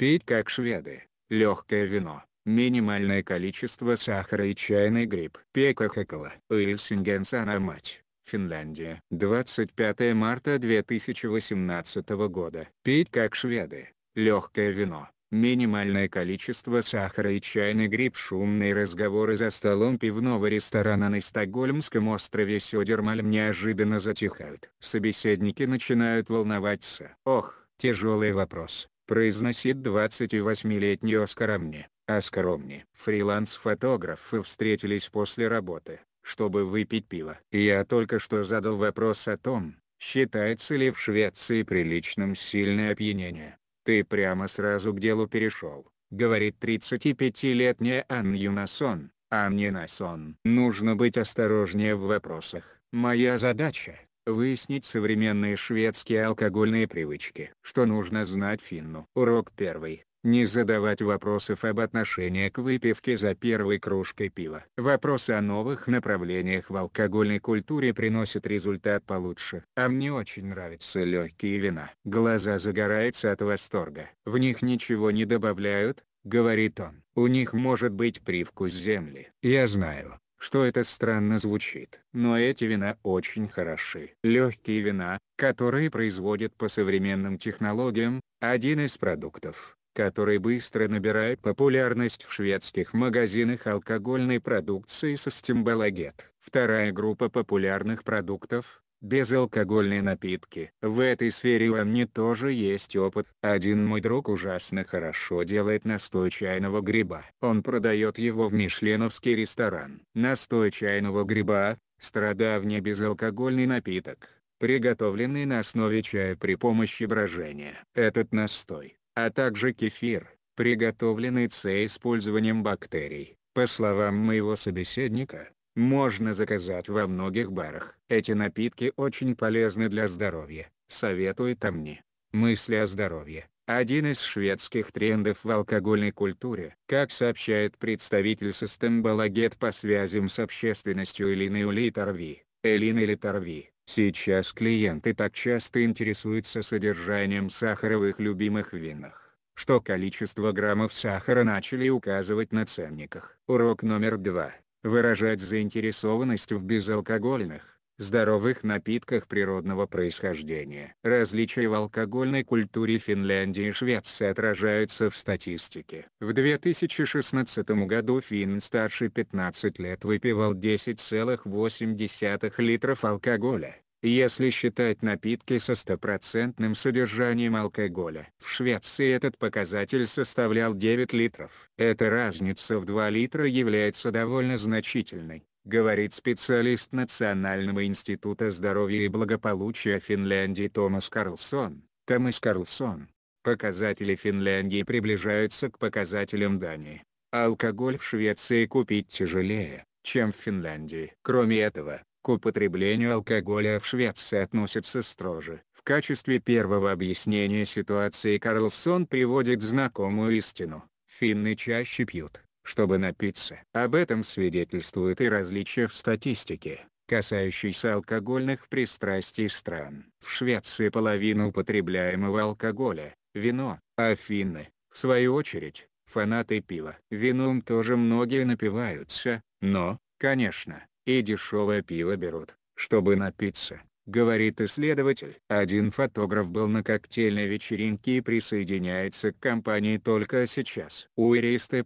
Пить как шведы, легкое вино, минимальное количество сахара и чайный гриб. Пека Хекала. Ильсинген мать. Финляндия. 25 марта 2018 года. Пить как шведы. Легкое вино. Минимальное количество сахара и чайный гриб шумные разговоры за столом пивного ресторана на стокгольмском острове Сёдермальм неожиданно затихают. Собеседники начинают волноваться. Ох, тяжелый вопрос произносит 28-летний Оскар Омни. Оскар Омни. Фриланс-фотографы встретились после работы, чтобы выпить пиво. Я только что задал вопрос о том, считается ли в Швеции приличным сильное опьянение. Ты прямо сразу к делу перешел, говорит 35-летняя Ан Юнасон, Ан Юнасон. Нужно быть осторожнее в вопросах. Моя задача Выяснить современные шведские алкогольные привычки. Что нужно знать Финну? Урок первый. Не задавать вопросов об отношении к выпивке за первой кружкой пива. Вопросы о новых направлениях в алкогольной культуре приносят результат получше. А мне очень нравятся легкие вина. Глаза загораются от восторга. В них ничего не добавляют, говорит он. У них может быть привкус земли. Я знаю, что это странно звучит. Но эти вина очень хороши. Легкие вина, которые производят по современным технологиям, один из продуктов, который быстро набирает популярность в шведских магазинах алкогольной продукции со стимбалагет. Вторая группа популярных продуктов Безалкогольные напитки. В этой сфере у Анни тоже есть опыт. Один мой друг ужасно хорошо делает настой чайного гриба. Он продает его в мишленовский ресторан. Настой чайного гриба – страдавний безалкогольный напиток, приготовленный на основе чая при помощи брожения. Этот настой, а также кефир, приготовленный с использованием бактерий, по словам моего собеседника, можно заказать во многих барах. Эти напитки очень полезны для здоровья, советует Амни. Мысли о здоровье – один из шведских трендов в алкогольной культуре. Как сообщает представитель системы Лагет по связям с общественностью Элина Улитарви, Элина Литарви, сейчас клиенты так часто интересуются содержанием сахара в их любимых винах что количество граммов сахара начали указывать на ценниках. Урок номер два выражать заинтересованность в безалкогольных, здоровых напитках природного происхождения. Различия в алкогольной культуре Финляндии и Швеции отражаются в статистике. В 2016 году фин старше 15 лет выпивал 10,8 литров алкоголя, если считать напитки со стопроцентным содержанием алкоголя. В Швеции этот показатель составлял 9 литров. Эта разница в 2 литра является довольно значительной, говорит специалист Национального института здоровья и благополучия Финляндии Томас Карлсон. Томас Карлсон. Показатели Финляндии приближаются к показателям Дании. Алкоголь в Швеции купить тяжелее, чем в Финляндии. Кроме этого, к употреблению алкоголя в Швеции относятся строже. В качестве первого объяснения ситуации Карлсон приводит знакомую истину. Финны чаще пьют, чтобы напиться. Об этом свидетельствует и различие в статистике касающейся алкогольных пристрастий стран. В Швеции половина употребляемого алкоголя – вино, а финны, в свою очередь, фанаты пива. Вином тоже многие напиваются, но, конечно, и дешевое пиво берут, чтобы напиться, говорит исследователь. Один фотограф был на коктейльной вечеринке и присоединяется к компании только сейчас. У Иристой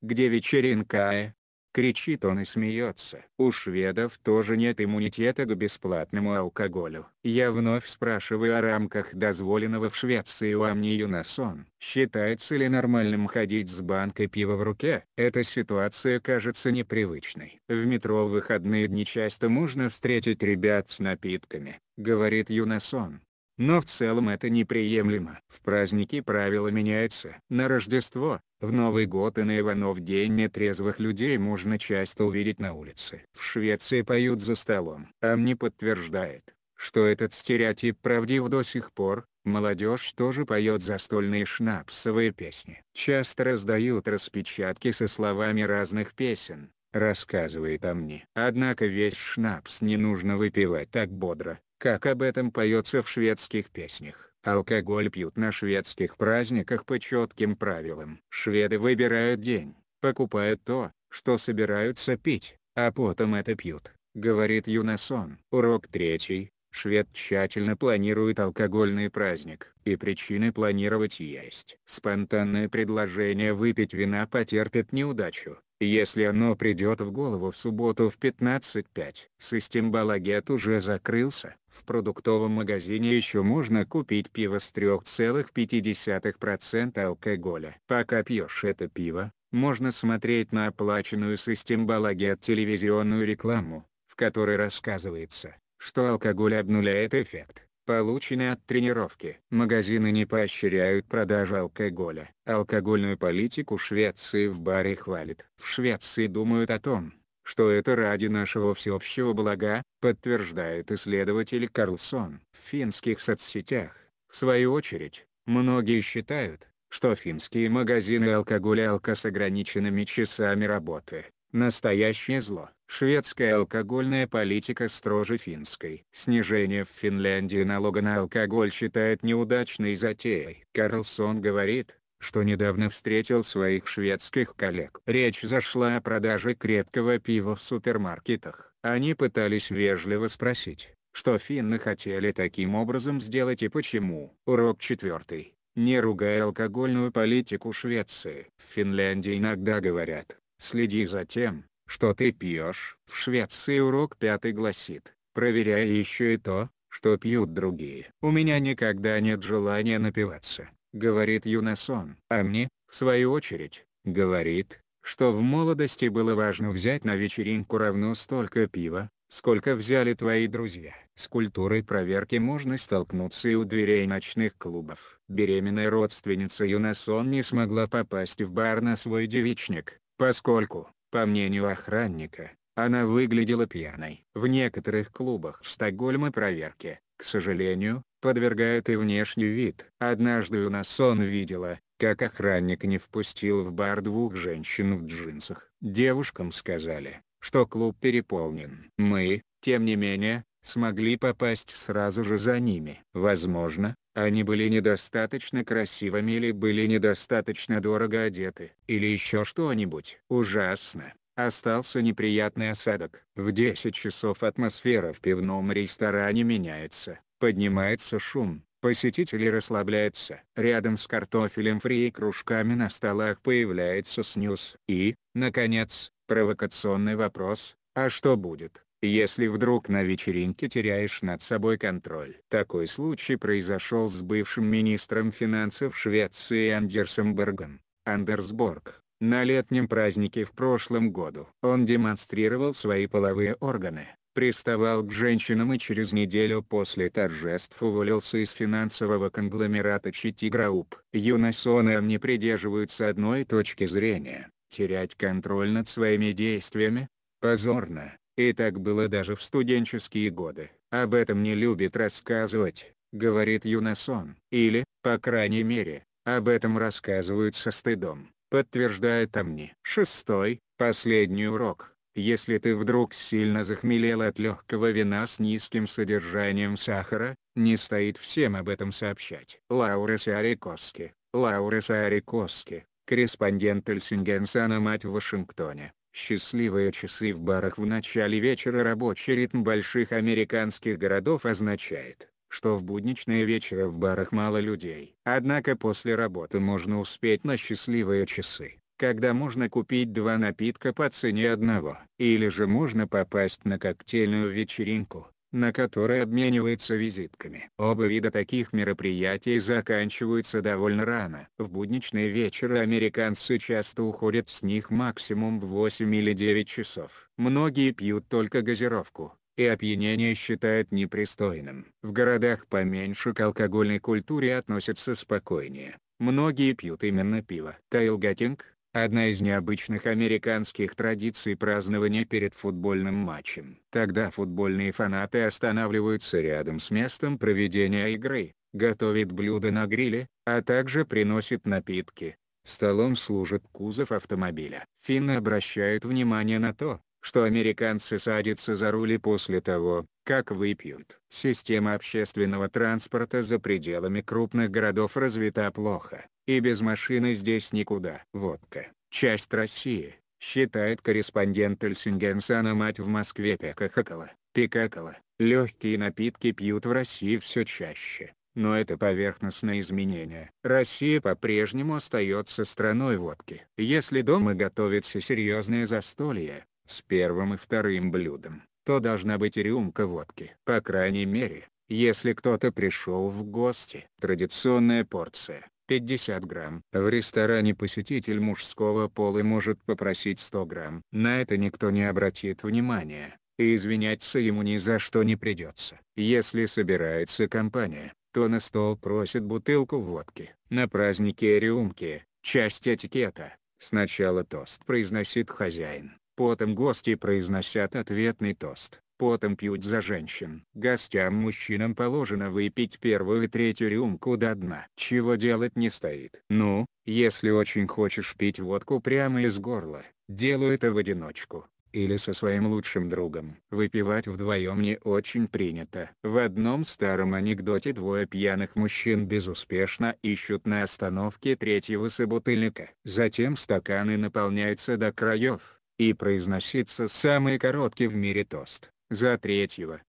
где вечеринка, Кричит он и смеется. У шведов тоже нет иммунитета к бесплатному алкоголю. Я вновь спрашиваю о рамках дозволенного в Швеции у Амнию на сон. Считается ли нормальным ходить с банкой пива в руке? Эта ситуация кажется непривычной. В метро в выходные дни часто можно встретить ребят с напитками, говорит Юнасон но в целом это неприемлемо. В праздники правила меняются. На Рождество, в Новый год и на Иванов день нетрезвых людей можно часто увидеть на улице. В Швеции поют за столом. Амни подтверждает, что этот стереотип правдив до сих пор, Молодежь тоже поет застольные шнапсовые песни. Часто раздают распечатки со словами разных песен, рассказывает о мне. Однако весь шнапс не нужно выпивать так бодро, как об этом поется в шведских песнях. Алкоголь пьют на шведских праздниках по четким правилам. Шведы выбирают день, покупают то, что собираются пить, а потом это пьют, говорит Юнасон. Урок третий. Швед тщательно планирует алкогольный праздник, и причины планировать есть. Спонтанное предложение выпить вина потерпит неудачу, если оно придет в голову в субботу в 15:05, Систембалагет уже закрылся. В продуктовом магазине еще можно купить пиво с 3,5% алкоголя. Пока пьешь это пиво, можно смотреть на оплаченную систембалагет телевизионную рекламу, в которой рассказывается, что алкоголь обнуляет эффект полученные от тренировки. Магазины не поощряют продажу алкоголя. Алкогольную политику Швеции в баре хвалит. В Швеции думают о том, что это ради нашего всеобщего блага, подтверждает исследователь Карлсон. В финских соцсетях, в свою очередь, многие считают, что финские магазины алкоголя алка с ограниченными часами работы – настоящее зло. Шведская алкогольная политика строже финской. Снижение в Финляндии налога на алкоголь считает неудачной затеей. Карлсон говорит, что недавно встретил своих шведских коллег. Речь зашла о продаже крепкого пива в супермаркетах. Они пытались вежливо спросить, что финны хотели таким образом сделать и почему. Урок четвертый. Не ругай алкогольную политику Швеции. В Финляндии иногда говорят, следи за тем, что ты пьешь. В Швеции урок пятый гласит, проверяя еще и то, что пьют другие. «У меня никогда нет желания напиваться», — говорит Юнасон. А мне, в свою очередь, говорит, что в молодости было важно взять на вечеринку равно столько пива, сколько взяли твои друзья. С культурой проверки можно столкнуться и у дверей ночных клубов. Беременная родственница Юнасон не смогла попасть в бар на свой девичник, поскольку, по мнению охранника, она выглядела пьяной. В некоторых клубах Стокгольма проверки, к сожалению, подвергают и внешний вид. Однажды у нас он видела, как охранник не впустил в бар двух женщин в джинсах. Девушкам сказали, что клуб переполнен. Мы, тем не менее, смогли попасть сразу же за ними. Возможно, они были недостаточно красивыми или были недостаточно дорого одеты, или еще что-нибудь. Ужасно. Остался неприятный осадок. В 10 часов атмосфера в пивном ресторане меняется, поднимается шум, посетители расслабляются. Рядом с картофелем фри и кружками на столах появляется снюс. И, наконец, провокационный вопрос, а что будет, если вдруг на вечеринке теряешь над собой контроль. Такой случай произошел с бывшим министром финансов Швеции Андерсом Бергом. Андерсборг, на летнем празднике в прошлом году. Он демонстрировал свои половые органы, приставал к женщинам и через неделю после торжеств уволился из финансового конгломерата Чити Групп. Юнасоны не придерживаются одной точки зрения, терять контроль над своими действиями, позорно. И так было даже в студенческие годы. Об этом не любит рассказывать, говорит Юнасон. Или, по крайней мере, об этом рассказывают со стыдом, подтверждает Амни. Шестой, последний урок. Если ты вдруг сильно захмелел от легкого вина с низким содержанием сахара, не стоит всем об этом сообщать. Лаура Сиарикоски, Лаура Сиарикоски, корреспондент Эльсингенсана «Мать в Вашингтоне», Счастливые часы в барах в начале вечера рабочий ритм больших американских городов означает, что в будничные вечера в барах мало людей. Однако после работы можно успеть на счастливые часы, когда можно купить два напитка по цене одного. Или же можно попасть на коктейльную вечеринку, на которой обмениваются визитками. Оба вида таких мероприятий заканчиваются довольно рано. В будничные вечера американцы часто уходят с них максимум в 8 или 9 часов. Многие пьют только газировку и опьянение считают непристойным. В городах поменьше к алкогольной культуре относятся спокойнее. Многие пьют именно пиво. Тайлгатинг одна из необычных американских традиций празднования перед футбольным матчем. Тогда футбольные фанаты останавливаются рядом с местом проведения игры, готовят блюда на гриле, а также приносят напитки. Столом служит кузов автомобиля. Финны обращают внимание на то, что американцы садятся за рули после того, как выпьют. Система общественного транспорта за пределами крупных городов развита плохо, и без машины здесь никуда. Водка. Часть России, считает корреспондент Эльсингенсана мать в Москве Пекахакала. Пикакала. Легкие напитки пьют в России все чаще. Но это поверхностное изменение. Россия по-прежнему остается страной водки. Если дома готовится серьезное застолье, с первым и вторым блюдом, то должна быть рюмка водки. По крайней мере, если кто-то пришел в гости. Традиционная порция. 50 грамм. В ресторане посетитель мужского пола может попросить 100 грамм. На это никто не обратит внимания, и извиняться ему ни за что не придется. Если собирается компания, то на стол просит бутылку водки. На празднике рюмки, часть этикета. Сначала тост произносит хозяин, Потом гости произносят ответный тост, потом пьют за женщин. Гостям-мужчинам положено выпить первую и третью рюмку до дна. Чего делать не стоит. Ну, если очень хочешь пить водку прямо из горла, делай это в одиночку или со своим лучшим другом. Выпивать вдвоем не очень принято. В одном старом анекдоте двое пьяных мужчин безуспешно ищут на остановке третьего собутыльника. Затем стаканы наполняются до краев и произносится самый короткий в мире тост, за третьего,